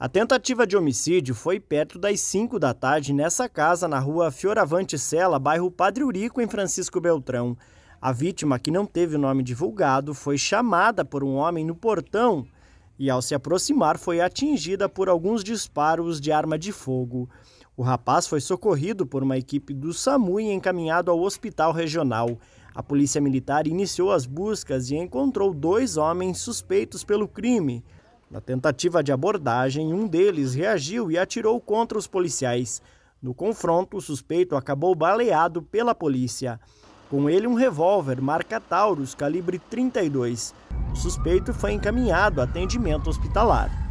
A tentativa de homicídio foi perto das 5 da tarde nessa casa na rua Fioravante Sela, bairro Padre Urico, em Francisco Beltrão. A vítima, que não teve o nome divulgado, foi chamada por um homem no portão e, ao se aproximar, foi atingida por alguns disparos de arma de fogo. O rapaz foi socorrido por uma equipe do SAMU e encaminhado ao hospital regional. A polícia militar iniciou as buscas e encontrou dois homens suspeitos pelo crime. Na tentativa de abordagem, um deles reagiu e atirou contra os policiais. No confronto, o suspeito acabou baleado pela polícia. Com ele, um revólver marca Taurus calibre 32. O suspeito foi encaminhado a atendimento hospitalar.